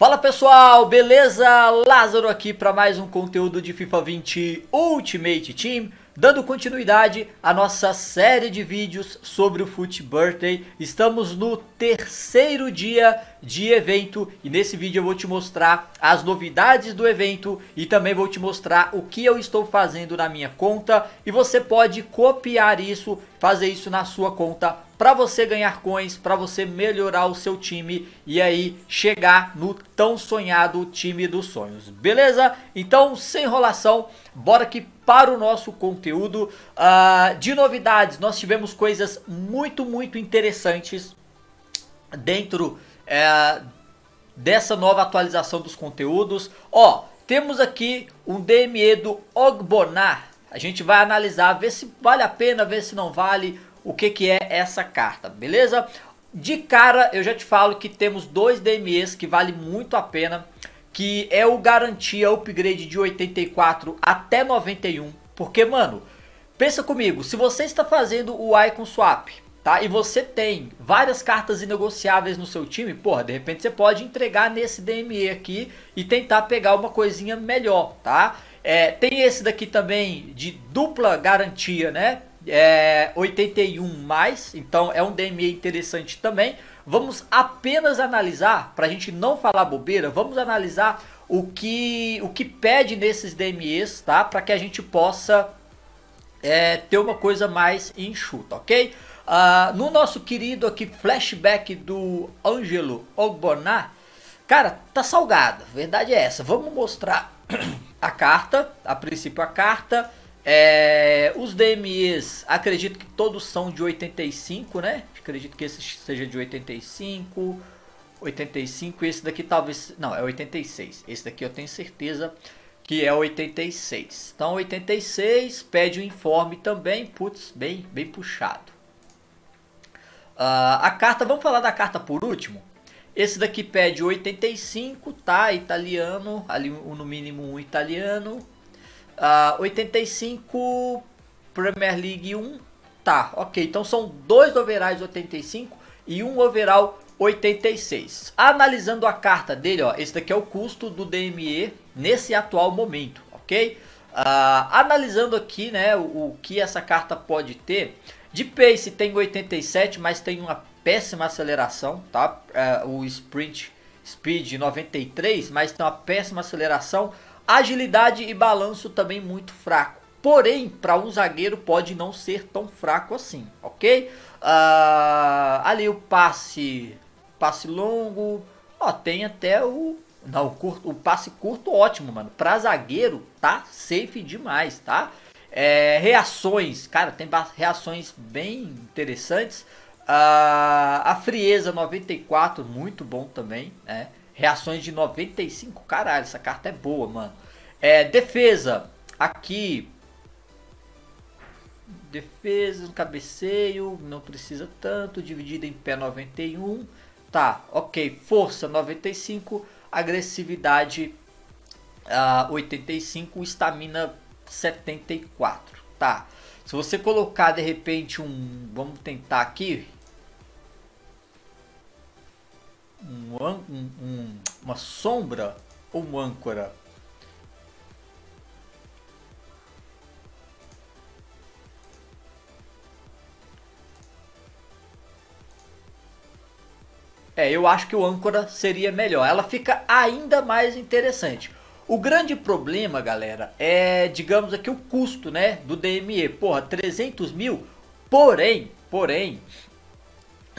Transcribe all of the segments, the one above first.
Fala pessoal, beleza? Lázaro aqui para mais um conteúdo de FIFA 20 Ultimate Team. Dando continuidade à nossa série de vídeos sobre o Foot Birthday, estamos no terceiro dia de evento e nesse vídeo eu vou te mostrar as novidades do evento e também vou te mostrar o que eu estou fazendo na minha conta e você pode copiar isso, fazer isso na sua conta para você ganhar coins, para você melhorar o seu time e aí chegar no tão sonhado time dos sonhos, beleza? Então, sem enrolação, bora que para o nosso conteúdo uh, de novidades. Nós tivemos coisas muito, muito interessantes dentro uh, dessa nova atualização dos conteúdos. Ó, temos aqui um DME do Ogbonar. A gente vai analisar, ver se vale a pena, ver se não vale, o que, que é essa carta, beleza? De cara, eu já te falo que temos dois DMEs que vale muito a pena que é o garantia upgrade de 84 até 91. Porque, mano, pensa comigo, se você está fazendo o Icon Swap, tá? E você tem várias cartas inegociáveis no seu time, porra, de repente você pode entregar nesse DME aqui e tentar pegar uma coisinha melhor, tá? É, tem esse daqui também de dupla garantia, né? É 81 mais, então é um DME interessante também. Vamos apenas analisar, para a gente não falar bobeira, vamos analisar o que, o que pede nesses DMEs, tá? Para que a gente possa é, ter uma coisa mais enxuta, ok? Uh, no nosso querido aqui flashback do Ângelo Ogboná, Cara, tá salgado. Verdade é essa. Vamos mostrar a carta, a princípio a carta, é, os DMEs, acredito que todos são de 85, né? Acredito que esse seja de 85, 85, esse daqui talvez... Não, é 86. Esse daqui eu tenho certeza que é 86. Então, 86, pede o informe também. Putz, bem, bem puxado. Uh, a carta, vamos falar da carta por último? Esse daqui pede 85, tá? Italiano, ali no mínimo um italiano. Uh, ah, 85 Premier League 1. Tá, ok. Então são dois overalls 85 e um overall 86. Analisando a carta dele, ó, esse daqui é o custo do DME nesse atual momento, ok? Uh, analisando aqui né, o, o, que essa carta pode ter, de pace tem 87, mas tem uma péssima aceleração, tá? Uh, o sprint speed 93, mas tem uma péssima aceleração. Agilidade e balanço também muito fraco. Porém, para um zagueiro pode não ser tão fraco assim, ok? Uh, ali o passe, passe longo, ó, tem até o não, o, curto, o passe curto ótimo, mano. Para zagueiro, tá safe demais, tá? É, reações, cara, tem reações bem interessantes. Ah, a frieza 94, muito bom também, né? Reações de 95. Caralho, essa carta é boa, mano. É, defesa. Aqui. Defesa, cabeceio. Não precisa tanto. Dividida em pé 91. Tá, ok. Força 95. Agressividade uh, ah, 85. Estamina 74. Tá. Se você colocar de repente um. Vamos tentar aqui. um, um, uma sombra ou um âncora? É, eu acho que o âncora seria melhor. Ela fica ainda mais interessante. O grande problema, galera, é, digamos aqui, o custo, né, do DME. Porra, 300 mil, porém, porém,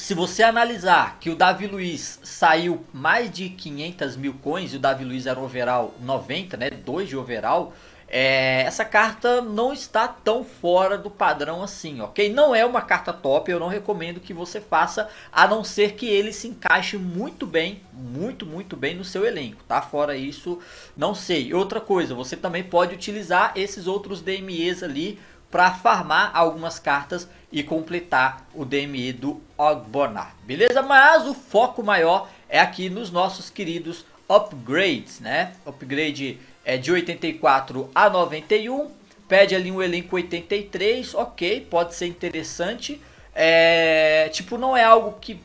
se você analisar que o Davi Luiz saiu mais de 500 mil coins, e o Davi Luiz era um overall 90, né, 2 de overall, é, essa carta não está tão fora do padrão assim, ok? Não é uma carta top, eu não recomendo que você faça, a não ser que ele se encaixe muito bem, muito, muito bem no seu elenco, tá? Fora isso, não sei. Outra coisa, você também pode utilizar esses outros DMEs ali para farmar algumas cartas e completar o DME do Ogbonar, beleza? Mas o foco maior é aqui nos nossos queridos upgrades, né? Upgrade é de 84 a 91, pede ali um elenco 83, ok, pode ser interessante. É, tipo, não é algo que,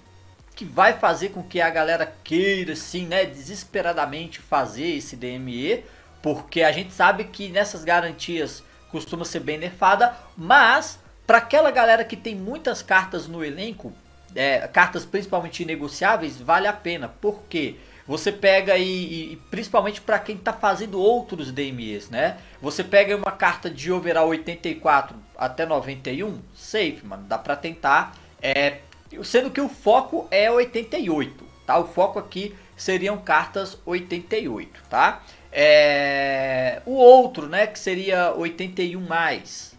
que vai fazer com que a galera queira, assim, né, desesperadamente fazer esse DME, porque a gente sabe que nessas garantias costuma ser bem nerfada, mas para aquela galera que tem muitas cartas no elenco, é, cartas principalmente negociáveis, vale a pena, porque você pega e, e principalmente para quem está fazendo outros DMEs, né? Você pega uma carta de overall 84 até 91, safe, mano, dá para tentar, é, sendo que o foco é 88, tá? O foco aqui seriam cartas 88, tá? É... O outro, né, que seria 81 mais,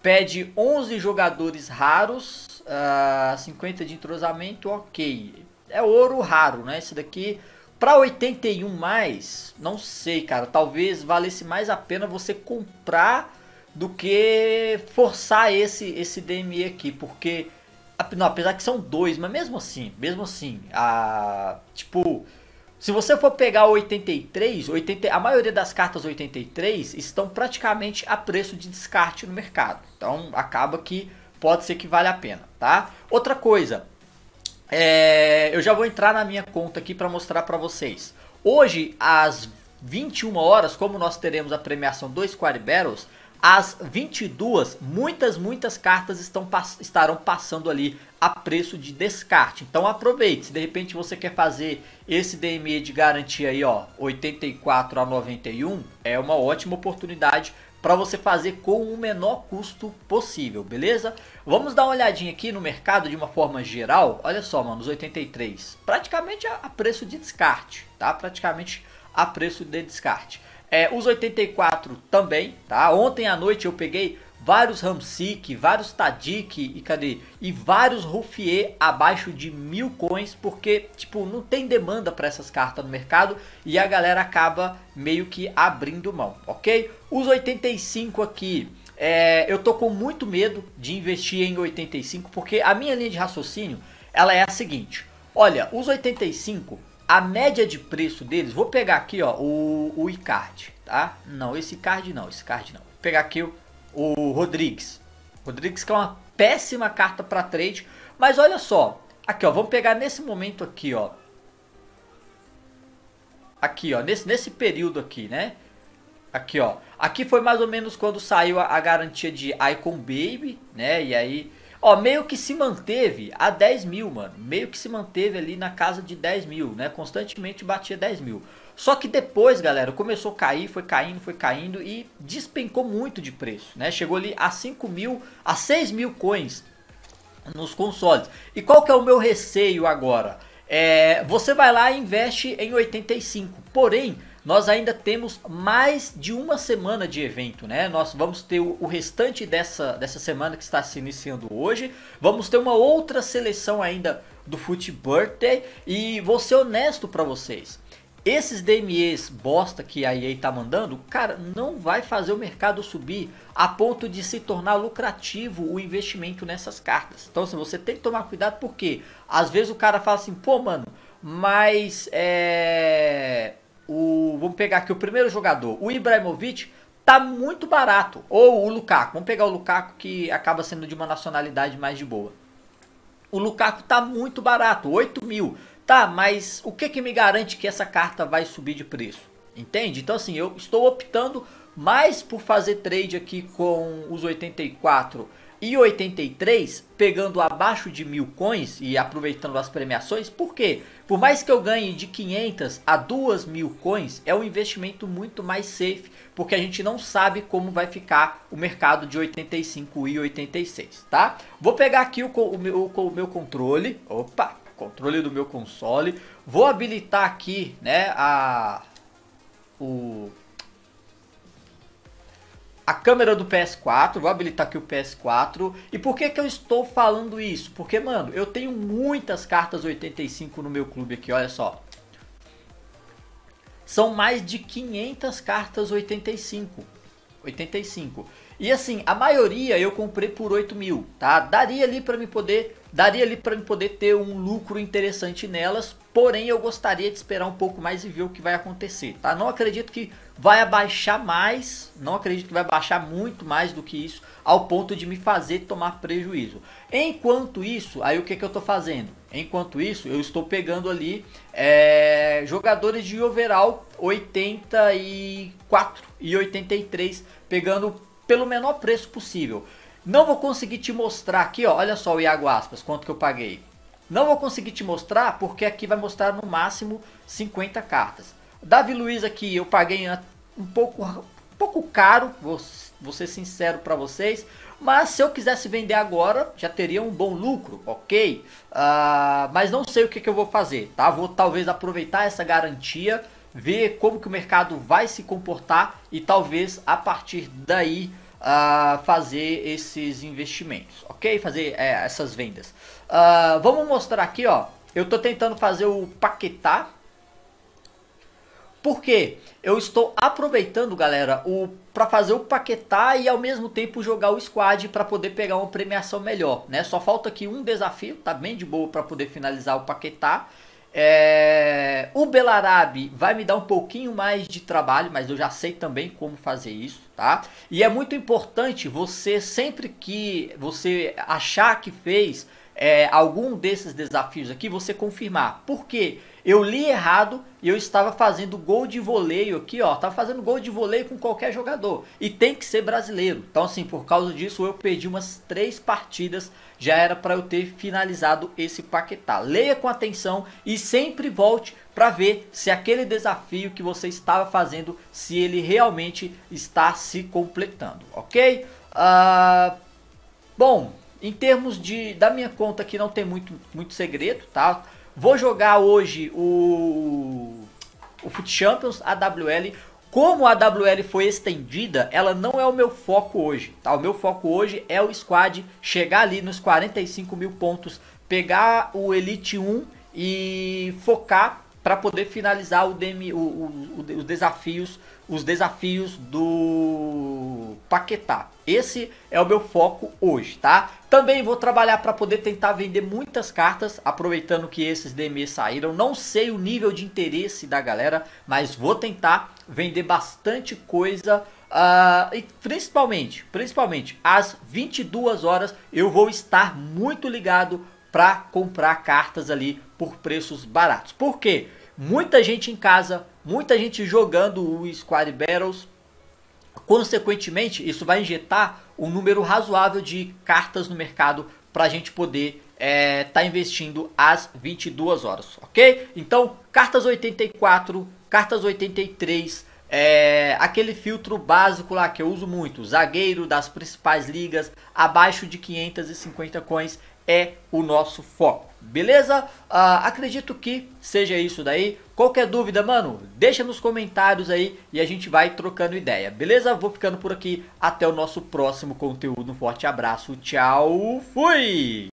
pede 11 jogadores raros, uh, ah, 50 de entrosamento, ok. É ouro raro, né? Esse daqui para 81 mais, não sei, cara. Talvez valesse mais a pena você comprar do que forçar esse esse DME aqui, porque não, apesar que são dois, mas mesmo assim, mesmo assim, a tipo se você for pegar 83, 80, a maioria das cartas 83 estão praticamente a preço de descarte no mercado. Então acaba que pode ser que vale a pena, tá? Outra coisa, é, eu já vou entrar na minha conta aqui para mostrar para vocês. Hoje, às 21 horas, como nós teremos a premiação 2 Quarry Battles, às 22, muitas, muitas cartas estão, estarão passando ali a preço de descarte. Então aproveite, se de repente você quer fazer esse DME de garantia aí, ó, 84 a 91, é uma ótima oportunidade para você fazer com o menor custo possível, beleza? Vamos dar uma olhadinha aqui no mercado de uma forma geral. Olha só, mano, os 83, praticamente a preço de descarte, tá? Praticamente a preço de descarte. É, os 84 também, tá? Ontem à noite eu peguei vários Ramsic vários Tadik e cadê? E vários Rufier abaixo de mil coins, porque tipo, não tem demanda para essas cartas no mercado e a galera acaba meio que abrindo mão, ok? Os 85 aqui, é, eu tô com muito medo de investir em 85, porque a minha linha de raciocínio ela é a seguinte. Olha, os 85 a média de preço deles, vou pegar aqui ó, o, o Icardi, tá? Não, esse card não, esse card não. Vou pegar aqui o, o Rodrigues. Rodrigues que é uma péssima carta para trade, mas olha só. Aqui ó, vamos pegar nesse momento aqui ó. Aqui ó, nesse, nesse período aqui, né? Aqui ó, aqui foi mais ou menos quando saiu a, a garantia de Icon Baby, né? E aí Ó, meio que se manteve a 10 mil, mano. Meio que se manteve ali na casa de 10 mil, né? Constantemente batia 10 mil. Só que depois, galera, começou a cair, foi caindo, foi caindo e despencou muito de preço, né? Chegou ali a 5 mil, a 6 mil coins nos consoles. E qual que é o meu receio agora? É, você vai lá e investe em 85, porém nós ainda temos mais de uma semana de evento, né? Nós vamos ter o, restante dessa, dessa semana que está se iniciando hoje. Vamos ter uma outra seleção ainda do Foot Birthday. E vou ser honesto para vocês. Esses DMEs bosta que a EA tá mandando, cara, não vai fazer o mercado subir a ponto de se tornar lucrativo o investimento nessas cartas. Então, assim, você tem que tomar cuidado porque às vezes o cara fala assim, pô, mano, mas é o vamos pegar aqui o primeiro jogador, o Ibrahimovic, tá muito barato. Ou o Lukaku, vamos pegar o Lukaku que acaba sendo de uma nacionalidade mais de boa. O Lukaku tá muito barato, 8 mil. Tá, mas o que, que me garante que essa carta vai subir de preço? Entende? Então assim, eu estou optando mais por fazer trade aqui com os 84 e 83, pegando abaixo de mil coins e aproveitando as premiações, porque Por mais que eu ganhe de 500 a 2 mil coins, é um investimento muito mais safe, porque a gente não sabe como vai ficar o mercado de 85 e 86, tá? Vou pegar aqui o, o, meu, o meu controle, opa, controle do meu console, vou habilitar aqui, né, a... o a câmera do PS4, vou habilitar aqui o PS4. E por que que eu estou falando isso? Porque, mano, eu tenho muitas cartas 85 no meu clube aqui, olha só. São mais de 500 cartas 85. 85. E assim, a maioria eu comprei por 8 mil, tá? Daria ali para me poder Daria ali para poder ter um lucro interessante nelas, porém eu gostaria de esperar um pouco mais e ver o que vai acontecer, tá? Não acredito que vai abaixar mais, não acredito que vai baixar muito mais do que isso, ao ponto de me fazer tomar prejuízo. Enquanto isso, aí o que, que eu tô fazendo? Enquanto isso, eu estou pegando ali é, jogadores de overall 84 e 83, pegando pelo menor preço possível. Não vou conseguir te mostrar aqui, ó, olha só o Iago Aspas, quanto que eu paguei. Não vou conseguir te mostrar porque aqui vai mostrar no máximo 50 cartas. Davi Luiz aqui eu paguei um pouco, um pouco caro, vou, vou ser sincero para vocês. Mas se eu quisesse vender agora, já teria um bom lucro, ok? Uh, mas não sei o que, que eu vou fazer, tá? Vou talvez aproveitar essa garantia, ver como que o mercado vai se comportar e talvez a partir daí uh, fazer esses investimentos, ok? Fazer é, essas vendas. Uh, vamos mostrar aqui, ó. Eu estou tentando fazer o Paquetá. Porque eu estou aproveitando, galera, o para fazer o Paquetá e ao mesmo tempo jogar o squad para poder pegar uma premiação melhor, né? Só falta aqui um desafio, tá bem de boa para poder finalizar o Paquetá. É, o Belarabe vai me dar um pouquinho mais de trabalho, mas eu já sei também como fazer isso, tá? E é muito importante você, sempre que você achar que fez é, algum desses desafios aqui, você confirmar. Porque eu li errado e eu estava fazendo gol de voleio aqui, ó. Estava fazendo gol de voleio com qualquer jogador. E tem que ser brasileiro. Então, assim, por causa disso, eu perdi umas três partidas. Já era para eu ter finalizado esse Paquetá. Leia com atenção e sempre volte para ver se aquele desafio que você estava fazendo, se ele realmente está se completando, ok? Uh, bom, em termos de da minha conta aqui não tem muito, muito segredo, tá? Vou jogar hoje o o Foot Champions AWL. Como a AWL foi estendida, ela não é o meu foco hoje, tá? O meu foco hoje é o squad chegar ali nos 45 mil pontos, pegar o Elite 1 e focar para poder finalizar o DM, o, o, os desafios, os desafios do Paquetá. Esse é o meu foco hoje, tá? Também vou trabalhar para poder tentar vender muitas cartas, aproveitando que esses DMs saíram. Não sei o nível de interesse da galera, mas vou tentar vender bastante coisa. Uh, e principalmente, principalmente às 22 horas eu vou estar muito ligado para comprar cartas ali por preços baratos. Por quê? muita gente em casa, muita gente jogando o Squad Battles. Consequentemente, isso vai injetar um número razoável de cartas no mercado para a gente poder estar é, tá investindo às 22 horas, ok? Então, cartas 84, cartas 83, é, aquele filtro básico lá que eu uso muito, zagueiro das principais ligas, abaixo de 550 coins é o nosso foco. Beleza? Ah, acredito que seja isso daí. Qualquer dúvida, mano, deixa nos comentários aí e a gente vai trocando ideia. Beleza? Vou ficando por aqui. Até o nosso próximo conteúdo. Um forte abraço. Tchau. Fui!